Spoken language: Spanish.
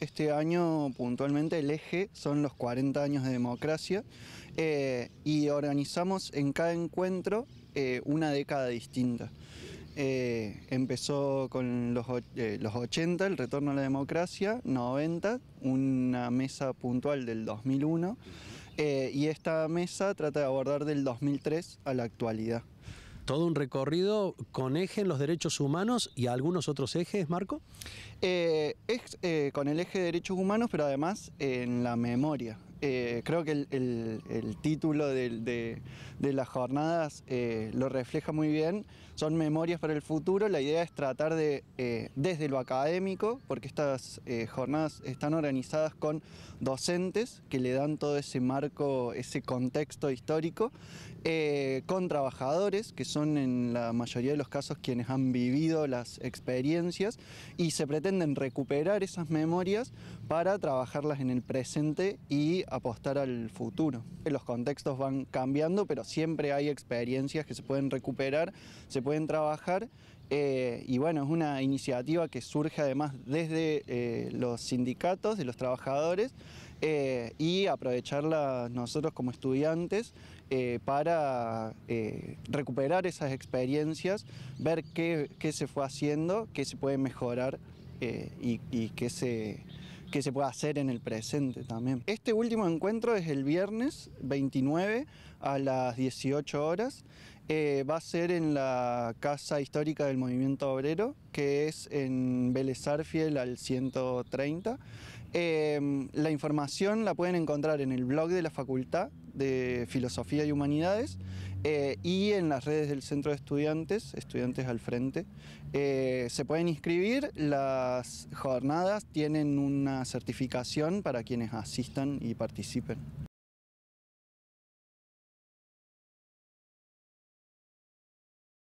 Este año puntualmente el eje son los 40 años de democracia eh, y organizamos en cada encuentro eh, una década distinta. Eh, empezó con los 80, el retorno a la democracia, 90, una mesa puntual del 2001 y esta mesa trata de abordar del 2003 a la actualidad todo un recorrido con eje en los derechos humanos y algunos otros ejes, Marco? Eh, eh, con el eje de derechos humanos, pero además en la memoria. Eh, creo que el, título de, las jornadas eh, lo refleja muy bien. Son memorias para el futuro. La idea es tratar de, eh, desde lo académico, porque estas jornadas están organizadas con docentes que le dan todo ese marco, ese contexto histórico, con trabajadores, que son en la mayoría de los casos quienes han vivido las experiencias, y se pretenden recuperar esas memorias para trabajarlas en el presente y apostar al futuro. Los contextos van cambiando, pero siempre hay experiencias que se pueden recuperar, se pueden trabajar. Eh, y bueno, es una iniciativa que surge además desde eh, los sindicatos, de los trabajadores, eh, y aprovecharla nosotros como estudiantes para recuperar esas experiencias, ver qué, se fue haciendo, qué se puede mejorar y, y qué se que se pueda hacer en el presente también. Este último encuentro es el viernes 29 a las 18 horas. Eh, va a ser en la Casa Histórica del Movimiento Obrero, que es en Vélez Arfiel al 130. Eh, la información la pueden encontrar en el blog de la facultad, de Filosofía y Humanidades eh, y en las redes del Centro de Estudiantes, Estudiantes al Frente. Eh, se pueden inscribir, las jornadas tienen una certificación para quienes asistan y participen.